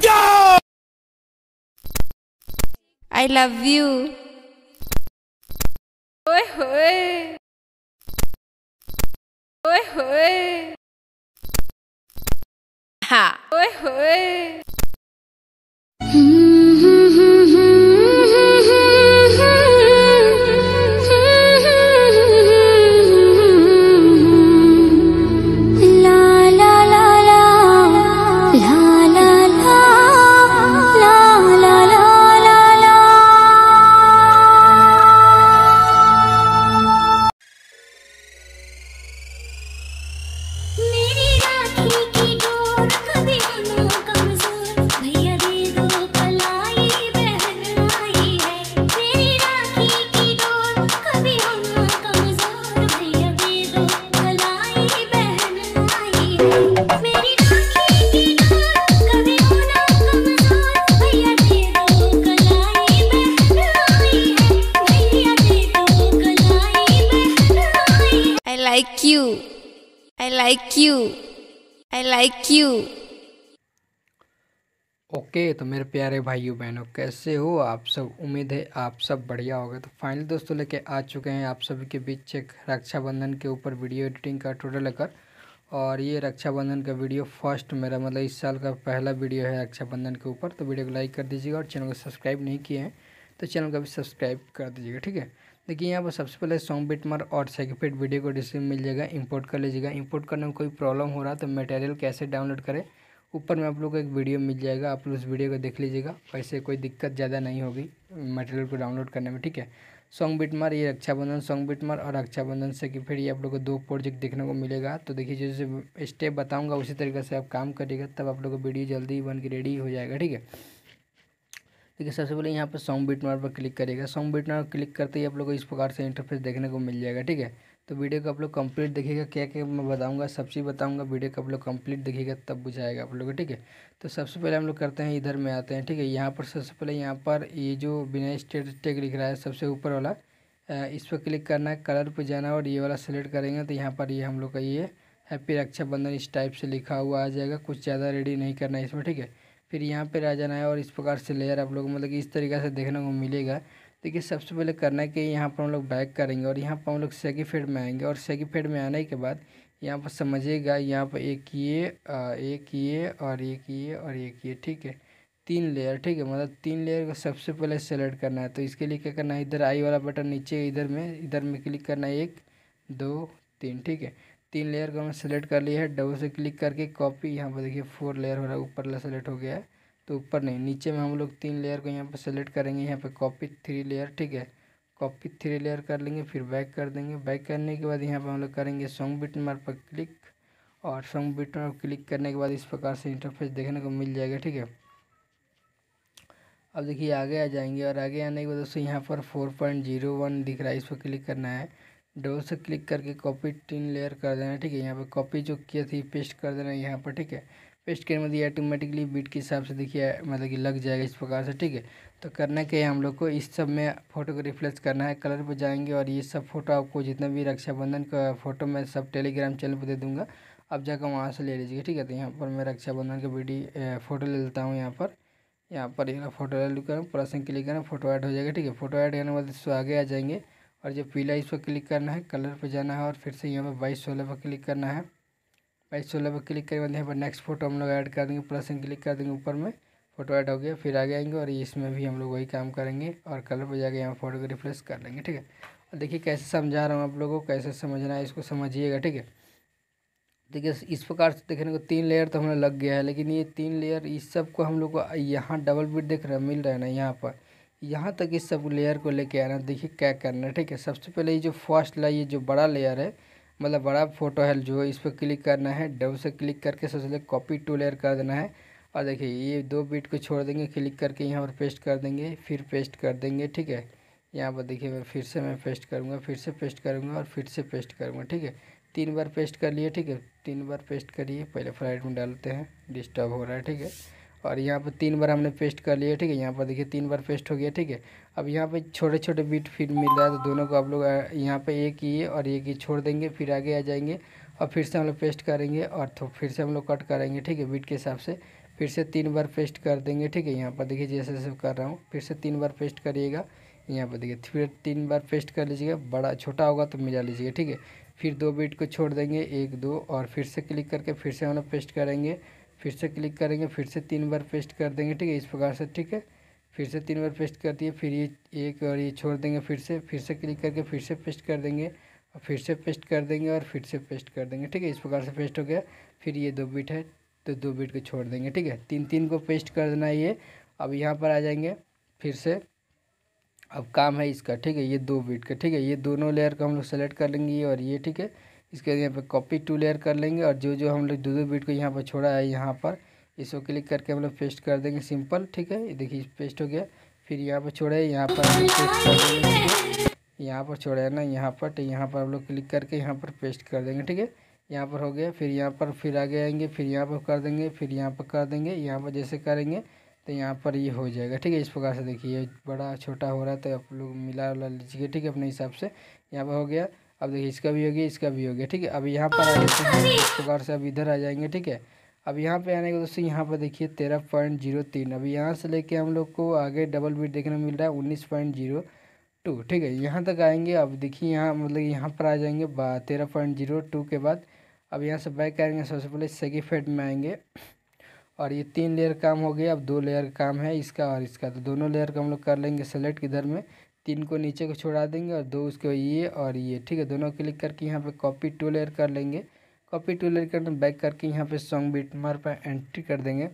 go! I love you. Oi, oi. Oi, oi. Ha. Oi, oi. like you. I like you. I like you. Okay okay, तो मेरे प्यारे भाइयों बहनों कैसे हो आप सब उम्मीद है आप सब बढ़िया होगा तो फाइनली दोस्तों लेके आ चुके हैं आप सभी के बीच एक रक्षाबंधन के ऊपर वीडियो एडिटिंग का टोटल लेकर और ये रक्षाबंधन का वीडियो फर्स्ट मेरा मतलब इस साल का पहला वीडियो है रक्षाबंधन के ऊपर तो वीडियो को लाइक कर दीजिएगा और चैनल को सब्सक्राइब नहीं किए हैं तो चैनल को भी सब्सक्राइब कर दीजिएगा ठीक है देखिए यहाँ पर सबसे पहले सॉन्ग बिटमार और सर्टिफिकेट वीडियो को डिस्क्रिप मिल जाएगा इंपोर्ट कर लीजिएगा इंपोर्ट करने में कोई प्रॉब्लम हो रहा तो मटेरियल कैसे डाउनलोड करें ऊपर में आप लोग को एक वीडियो मिल जाएगा आप लोग उस वीडियो को देख लीजिएगा वैसे कोई दिक्कत ज़्यादा नहीं होगी मटेरियल को डाउनलोड करने में ठीक है सॉन्ग बिटमार ये रक्षाबंधन सॉन्ग बिटमार और रक्षाबंधन से ये आप लोग को दो प्रोजेक्ट देखने को मिलेगा तो देखिए जैसे स्टेप बताऊँगा उसी तरीके से आप काम करिएगा तब आप लोग को वीडियो जल्दी बन के रेडी हो जाएगा ठीक है देखिए सबसे पहले यहाँ पर सॉन्ग बीट मार पर क्लिक करिएगा सॉन्ग बीट मार्ट क्लिक करते ही आप लोग को इस प्रकार से इंटरफेस देखने को मिल जाएगा ठीक है तो वीडियो को आप लोग कंप्लीट देखिएगा क्या क्या मैं बताऊंगा सब चीज़ बताऊंगा वीडियो को आप लोग कंप्लीट देखिएगा तब बुझाएगा आप लोग ठीक है तो सबसे पहले हम लोग करते हैं इधर में आते हैं ठीक है यहाँ पर सबसे पहले यहाँ पर ये जो बिना स्टेट टेक लिख रहा है सबसे ऊपर वाला इस पर क्लिक करना है कलर पर जाना और ये वाला सेलेक्ट करेंगे तो यहाँ पर ये हम लोग का ये हैप्पी रक्षाबंधन इस टाइप से लिखा हुआ आ जाएगा कुछ ज़्यादा रेडी नहीं करना है इसमें ठीक है फिर यहाँ पर आ जाना है और इस प्रकार से लेयर आप लोग मतलब कि इस तरीके से देखने को मिलेगा देखिए सबसे पहले करना है कि यहाँ पर हम लोग बैक करेंगे और यहाँ पर हम लोग सेकी फेड में आएंगे और सेकी फेड में आने के बाद यहाँ पर समझिएगा यहाँ पर एक ये एक ये और एक ये और एक ये ठीक है तीन लेयर ठीक है मतलब तीन लेयर को सबसे पहले सेलेक्ट करना है तो इसके लिए क्या करना है इधर आई वाला बटन नीचे इधर में इधर में क्लिक करना है एक दो तीन ठीक है तीन लेयर को हमने सेलेक्ट कर लिया है डबल से क्लिक करके कॉपी यहाँ पर देखिए फोर लेयर हो रहा है ऊपर वाला सेलेक्ट हो गया है तो ऊपर नहीं नीचे में हम लोग तीन लेयर को यहाँ पर सेलेक्ट करेंगे यहाँ पर कॉपी थ्री लेयर ठीक है कॉपी थ्री लेयर कर लेंगे फिर बैक कर देंगे बैक करने के बाद यहाँ पर हम लोग करेंगे सॉन्ग बिटन मार पर क्लिक और सॉन्ग बिटन क्लिक करने के बाद इस प्रकार से इंटरफेस देखने को मिल जाएगा ठीक है अब देखिए आगे आ जाएंगे और आगे आने के बाद दोस्तों यहाँ पर फोर पॉइंट जीरो वन दिख रहा है इस पर क्लिक करना है डबल से क्लिक करके कॉपी तीन लेयर कर देना ठीक है यहाँ पर कॉपी जो किया थी पेस्ट कर देना यहाँ पर ठीक है पेस्ट करने मतलब ये ऑटोमेटिकली बीट के हिसाब से देखिए मतलब कि लग जाएगा इस प्रकार से ठीक है तो करना क्या है हम लोग को इस सब में फ़ोटो को रिफ्लेक्स करना है कलर पर जाएंगे और ये सब फ़ोटो आपको जितना भी रक्षाबंधन का फ़ोटो मैं सब टेलीग्राम चैनल पर दे दूँगा आप जाकर वहाँ से ले लीजिएगा ठीक है तो यहाँ पर मैं रक्षाबंधन का बीटी फ़ोटो ले लेता हूँ यहाँ पर यहाँ पर फोटो ले लूँ प्लस क्लिक करें फोटो ऐड हो जाएगा ठीक है फोटो ऐड करने के बाद आगे आ जाएंगे और जब पीला इस पर क्लिक करना है कलर पर जाना है और फिर से यहाँ पर बाईस सोलह पर क्लिक करना है बाईस सोलह पर क्लिक करके बाद यहाँ पर नेक्स्ट फोटो हम लोग ऐड कर देंगे प्लस एन क्लिक कर देंगे ऊपर में फोटो ऐड हो गया फिर आगे आएंगे और इसमें भी हम लोग वही काम करेंगे और कलर पर जाके यहाँ फोटो को रिफ्रेश कर लेंगे ठीक है और देखिए कैसे समझा रहा हूँ आप लोगों को कैसे समझना है इसको समझिएगा ठीक है देखिए इस प्रकार से देखने को तीन लेयर तो हमें लग गया है लेकिन ये तीन लेयर इस सब को हम लोग को यहाँ डबल बिट देख रहे मिल रहा है ना यहाँ पर यहाँ तक इस सब लेयर को लेके आना देखिए क्या करना है ठीक है सबसे पहले ये जो फर्स्ट लाइ ये जो बड़ा लेयर है मतलब बड़ा फोटो है जो इस पर क्लिक करना है डब से क्लिक करके सबसे पहले कॉपी टू लेयर कर देना है और देखिए ये दो बीट को छोड़ देंगे क्लिक करके यहाँ पर पेस्ट कर देंगे फिर पेस्ट कर देंगे ठीक है यहाँ पर देखिए मैं फिर से मैं पेस्ट करूँगा फिर से पेस्ट करूँगा और फिर से पेस्ट करूँगा ठीक है तीन बार पेस्ट कर लिए ठीक है तीन बार पेस्ट करिए पहले फ्राइड में डालते हैं डिस्टर्ब हो रहा है ठीक है और यहाँ पर तीन बार हमने पेस्ट कर लिया ठीक है यहाँ पर देखिए तीन बार पेस्ट हो गया ठीक है अब यहाँ पे छोटे छोटे बीट फिर मिल रहा है तो दोनों को आप लोग यहाँ पे एक ही और एक ही छोड़ देंगे फिर आगे आ जाएंगे और फिर से हम लोग पेस्ट करेंगे और तो फिर से हम लोग कट करेंगे ठीक है बीट के हिसाब से फिर से तीन बार पेस्ट कर देंगे ठीक है यहाँ पर देखिए जैसे जैसे कर रहा हूँ फिर से तीन बार पेस्ट करिएगा यहाँ पर देखिए फिर तीन बार पेस्ट कर लीजिएगा बड़ा छोटा होगा तो मिला लीजिएगा ठीक है फिर दो बीट को छोड़ देंगे एक दो और फिर से क्लिक करके फिर से हम लोग पेस्ट करेंगे फिर से क्लिक करेंगे फिर से तीन बार पेस्ट कर देंगे ठीक है इस प्रकार से ठीक है फिर से तीन बार पेस्ट कर दिए फिर ये एक और ये छोड़ देंगे फिर से फिर से क्लिक करके फिर से पेस्ट कर देंगे और फिर से पेस्ट कर देंगे और फिर से पेस्ट कर देंगे ठीक है इस प्रकार से पेस्ट हो गया फिर ये दो बीट है तो दो बीट को छोड़ देंगे ठीक है तीन तीन को पेस्ट कर देना ये अब यहाँ पर आ जाएंगे फिर से अब काम है इसका ठीक है ये दो बीट का ठीक है ये दोनों लेयर को हम लोग सेलेक्ट कर लेंगे और ये ठीक है इसके बाद यहाँ पर कॉपी टू लेयर कर लेंगे और जो जो हम लोग दो दो बीट को यहाँ पर छोड़ा है यहाँ पर इसको क्लिक करके हम लोग पेस्ट कर देंगे सिंपल ठीक है देखिए पेस्ट हो गया फिर यहाँ पर छोड़ा है यहाँ पर यहाँ पर छोड़ा है ना यहाँ पर तो यहाँ पर हम लोग क्लिक करके यहाँ पर पेस्ट कर देंगे ठीक है यहाँ पर हो गया फिर यहाँ पर फिर आगे आएंगे फिर यहाँ पर कर देंगे फिर यहाँ पर कर देंगे यहाँ पर जैसे करेंगे तो यहाँ पर ये हो जाएगा ठीक है इस प्रकार से देखिए बड़ा छोटा हो रहा है तो आप लोग मिला उला लीजिए ठीक है अपने हिसाब से यहाँ पर हो गया अब देखिए इसका भी हो गया इसका भी हो गया ठीक है अब यहाँ पर आ जाते हैं इस प्रकार से अब इधर आ जाएंगे ठीक है अब यहाँ पे आने के दोस्तों यहाँ पर देखिए तेरह पॉइंट जीरो तीन अब यहाँ से लेके हम लोग को आगे डबल बीट देखने मिल रहा है उन्नीस पॉइंट जीरो टू ठीक है यहाँ तक आएंगे अब देखिए यहाँ मतलब यहाँ पर आ जाएंगे तेरह पॉइंट जीरो टू के बाद अब यहाँ से बैक आएंगे सबसे पहले सेकी फेड में आएंगे और ये तीन लेयर काम हो गया अब दो लेयर काम है इसका और इसका तो दोनों लेयर का हम लोग कर लेंगे सेलेक्ट इधर में तीन को नीचे को छोड़ा देंगे और दो उसको ये और ये ठीक है दोनों क्लिक करके यहाँ पे कॉपी टू लेयर कर लेंगे कॉपी टू लेयर करने बैक करके यहाँ पे सॉन्ग बीट मार पर एंट्री कर देंगे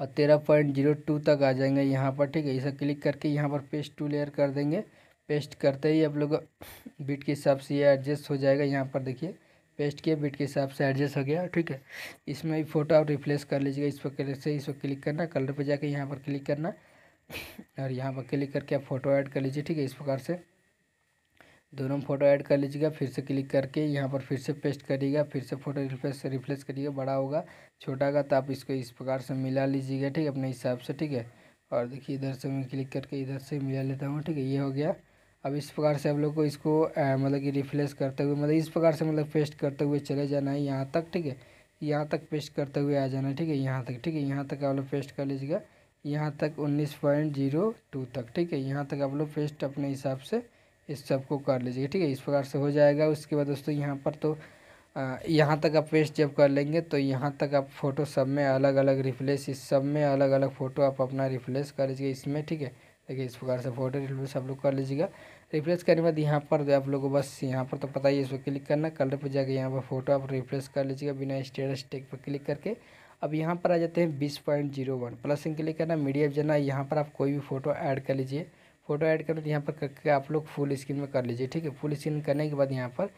और तेरह पॉइंट जीरो टू तक आ जाएंगे यहाँ पर ठीक है इसे क्लिक करके यहाँ पर पेस्ट टू लेयर कर देंगे पेस्ट करते ही आप लोग बीट के हिसाब से ये एडजस्ट हो जाएगा यहाँ पर देखिए पेस्ट किया बीट के हिसाब से एडजस्ट हो गया ठीक है इसमें भी फोटो आप रिप्लेस कर लीजिएगा इस पर कलर से इस पर क्लिक करना कलर पर जाके यहाँ पर क्लिक करना और यहाँ पर क्लिक करके आप फ़ोटो ऐड कर लीजिए ठीक है इस प्रकार से दोनों फ़ोटो ऐड कर लीजिएगा फिर से क्लिक करके यहाँ पर फिर से पेस्ट करिएगा फिर से फ़ोटो रिफ्रेश रिफ्रेश करिएगा बड़ा होगा छोटा होगा तो आप इसको इस प्रकार से मिला लीजिएगा ठीक है अपने हिसाब से ठीक है और देखिए इधर से मैं क्लिक करके इधर से मिला लेता हूँ ठीक है ये हो गया अब इस प्रकार से आप लोग को इसको मतलब कि रिफ्लेस करते हुए मतलब इस प्रकार से मतलब पेस्ट करते हुए चले जाना है यहाँ तक ठीक है यहाँ तक पेस्ट करते हुए आ जाना है ठीक है यहाँ तक ठीक है यहाँ तक आप लोग पेस्ट कर लीजिएगा यहाँ तक उन्नीस पॉइंट जीरो टू तक ठीक है यहाँ तक आप लोग पेस्ट अपने हिसाब से इस सब को कर लीजिए ठीक है इस प्रकार से हो जाएगा उसके बाद दोस्तों यहाँ पर तो यहाँ तक आप पेस्ट जब कर लेंगे तो यहाँ तक आप फ़ोटो सब में अलग अलग रिप्लेस इस सब में अलग अलग फ़ोटो आप अपना रिप्लेस कर लीजिएगा इसमें ठीक है देखिए इस प्रकार से फ़ोटो रिप्लेस आप लोग कर लीजिएगा रिप्लेस करने के बाद यहाँ पर तो आप लोगों को बस यहाँ पर तो पता ही है इस पर क्लिक करना कलर पर जाकर यहाँ पर फोटो आप रिप्लेस कर लीजिएगा बिना स्टेटस टेक पर क्लिक करके अब यहाँ पर आ जाते हैं बीस पॉइंट जीरो वन प्लस इन क्लिक करना मीडिया जाना यहाँ पर आप कोई भी फोटो ऐड कर लीजिए फोटो ऐड करो तो यहाँ पर करके आप लोग फुल स्क्रीन में कर लीजिए ठीक है फुल स्क्रीन करने के बाद यहाँ पर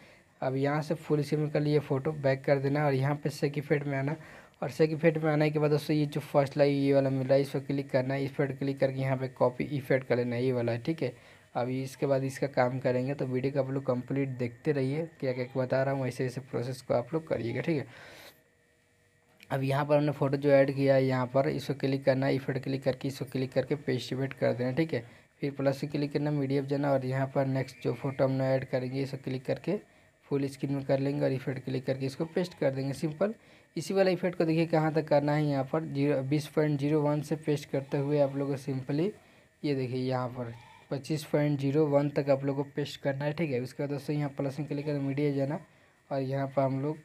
अब यहाँ से फुल स्क्रीन में कर लिए फ़ोटो बैक कर देना और यहाँ पर सेकिफेट में आना और सेकिफेट में आने के बाद दोस्तों ये जो फर्स्ट लाइव ये वाला मिल रहा है इस पर क्लिक करना है इस पर क्लिक करके यहाँ पर कॉपी इफेक्ट कर लेना ये वाला है ठीक है अब इसके बाद इसका काम करेंगे तो वीडियो को आप लोग कंप्लीट देखते रहिए क्या क्या बता रहा हूँ ऐसे ऐसे प्रोसेस को आप लोग करिएगा ठीक है अब यहाँ पर हमने फ़ोटो जो ऐड किया है यहाँ पर इसको क्लिक करना है इफेक्ट क्लिक करके इसको क्लिक करके पेस्टिवेट कर देना ठीक है फिर प्लस से क्लिक करना मीडियम जाना और यहाँ पर नेक्स्ट जो फोटो हमने ऐड करेंगे इसको क्लिक करके फुल स्क्रीन में कर लेंगे और इफेक्ट क्लिक करके इसको पेस्ट कर देंगे सिंपल इसी वाला इफेक्ट को देखिए कहाँ तक करना है यहाँ पर जीरो बीस पॉइंट जीरो वन से पेस्ट करते हुए आप लोग को सिंपली ये देखिए यहाँ पर पच्चीस पॉइंट जीरो वन तक आप लोग को पेस्ट करना है ठीक है उसके बाद दोस्तों यहाँ प्लस में क्लिक करना मीडिया जाना और यहाँ पर हम लोग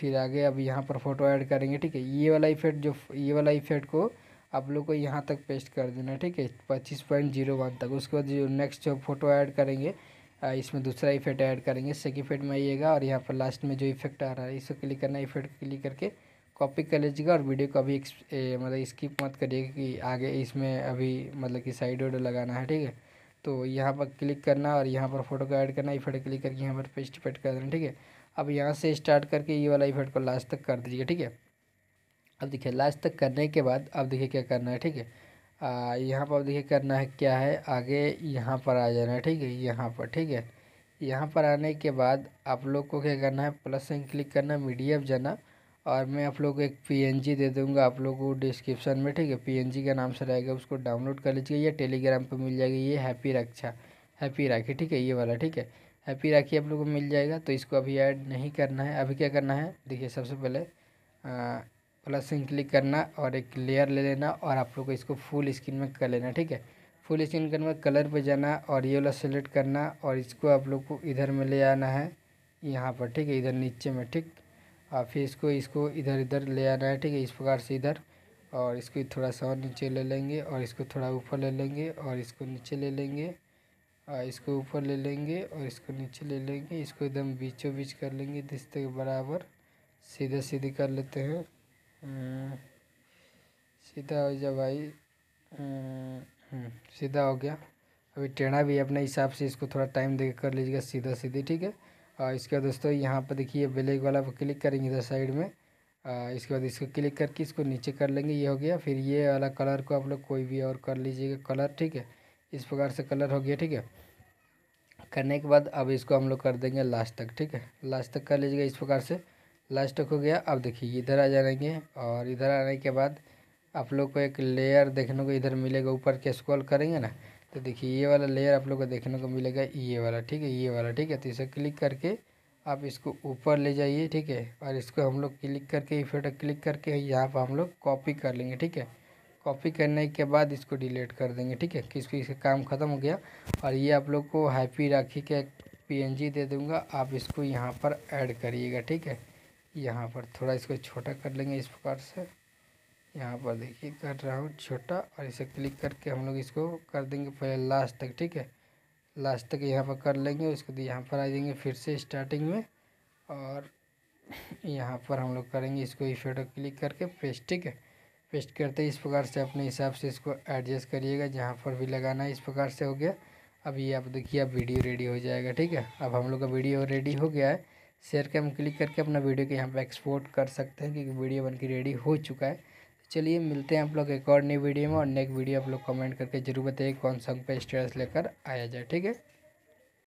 फिर आगे अब यहाँ पर फ़ोटो ऐड करेंगे ठीक है ये वाला इफेक्ट जो ये वाला इफेक्ट को आप लोग को यहाँ तक पेस्ट कर देना ठीक है पच्चीस पॉइंट जीरो वन तक उसके बाद जो नेक्स्ट जो फोटो ऐड करेंगे इसमें दूसरा इफेक्ट ऐड करेंगे सेक इफेक्ट में आइएगा और यहाँ पर लास्ट में जो इफेक्ट आ रहा है इसको क्लिक करना इफेक्ट क्लिक करके कॉपी कर लीजिएगा और वीडियो को अभी मतलब स्किप मत करिएगा कि आगे इसमें अभी मतलब कि साइड वोड लगाना है ठीक है तो यहाँ पर क्लिक करना और यहाँ पर फोटो को ऐड करना इफेक्ट क्लिक करके यहाँ पर पेस्ट इफेक्ट कर देना ठीक है अब यहाँ से स्टार्ट करके ये वाला इवेंट को लास्ट तक कर दीजिए ठीक है अब देखिए लास्ट तक करने के बाद अब देखिए क्या करना है ठीक है यहाँ पर अब देखिए करना है क्या है आगे यहाँ पर आ जाना है ठीक है यहाँ पर ठीक है यहाँ पर आने के बाद आप लोग को क्या करना है प्लस से क्लिक करना मीडिया जाना और मैं आप लोग को एक पीएनजी दे दूंगा आप लोग को डिस्क्रिप्शन में ठीक है पीएनजी का नाम से रहेगा उसको डाउनलोड कर लीजिएगा या टेलीग्राम पर मिल जाएगी ये हैप्पी रक्षा हैप्पी राखी ठीक है ये वाला ठीक है हैप्पी राखी आप लोगों को मिल जाएगा तो इसको अभी ऐड नहीं करना है अभी क्या करना है देखिए सबसे पहले प्लस इन क्लिक करना और एक लेयर ले लेना और आप लोग को इसको फुल स्क्रीन में कर लेना ठीक है फुल स्क्रीन में कलर पे जाना और ये वाला सेलेक्ट करना और इसको आप लोग को इधर में ले आना है यहाँ पर ठीक है इधर नीचे में ठीक और फिर इसको इसको इधर इधर ले आना है ठीक है इस प्रकार से इधर और इसको थोड़ा सा और नीचे ले लेंगे और इसको थोड़ा ऊपर ले लेंगे और इसको नीचे ले लेंगे और इसको ऊपर ले लेंगे और इसको नीचे ले लेंगे इसको एकदम बीचों बीच कर लेंगे जिस तक बराबर सीधा सीधी कर लेते हैं सीधा हो जा भाई हम्म, सीधा हो गया अभी टेढ़ा भी अपने हिसाब से इसको थोड़ा टाइम दे कर लीजिएगा सीधा सीधी ठीक है और इसके बाद दोस्तों यहाँ पर देखिए ब्लैक वाला पर क्लिक करेंगे इधर साइड में आ, इसके बाद इसको क्लिक करके इसको नीचे कर लेंगे ये हो गया फिर ये वाला कलर को आप लोग कोई भी और कर लीजिएगा कलर ठीक है इस प्रकार से कलर हो गया ठीक है करने के बाद अब इसको हम लोग कर देंगे लास्ट तक ठीक है लास्ट तक कर लीजिएगा इस प्रकार से लास्ट तक हो गया अब देखिए इधर आ जाएंगे और इधर आने के बाद आप लोग को एक लेयर देखने को इधर मिलेगा ऊपर के स्क्रॉल करेंगे ना तो देखिए ये वाला लेयर आप लोग को देखने को मिलेगा ये वाला ठीक है ये वाला ठीक है तो इसे क्लिक करके आप इसको ऊपर ले जाइए ठीक है और इसको हम लोग क्लिक करके इफेक्ट क्लिक करके यहाँ पर हम लोग कॉपी कर लेंगे ठीक है कॉपी करने के बाद इसको डिलीट कर देंगे ठीक है किसको इसका काम ख़त्म हो गया और ये आप लोग को हैप्पी राखी का एक पी दे दूँगा आप इसको यहाँ पर ऐड करिएगा ठीक है यहाँ पर थोड़ा इसको छोटा कर लेंगे इस प्रकार से यहाँ पर देखिए कर रहा हूँ छोटा और इसे क्लिक करके हम लोग इसको कर देंगे पहले लास्ट तक ठीक है लास्ट तक यहाँ पर कर लेंगे उसके बाद यहाँ पर आ जाएंगे फिर से स्टार्टिंग में और यहाँ पर हम लोग करेंगे इसको इस फोटो क्लिक करके पेस्ट ठीक है पेस्ट करते हैं इस प्रकार से अपने हिसाब से इसको एडजस्ट करिएगा जहाँ पर भी लगाना है इस प्रकार से हो गया अब ये आप देखिए अब वीडियो रेडी हो जाएगा ठीक है अब हम लोग का वीडियो रेडी हो गया है शेयर के हम क्लिक करके अपना वीडियो के यहाँ पर एक्सपोर्ट कर सकते हैं क्योंकि वीडियो बन के रेडी हो चुका है चलिए मिलते हैं आप लोग एक और नई वीडियो में और नेक्स्ट वीडियो आप लोग कमेंट करके जरूर बताइए कौन सॉन्ग पे स्टेटस लेकर आया जाए ठीक है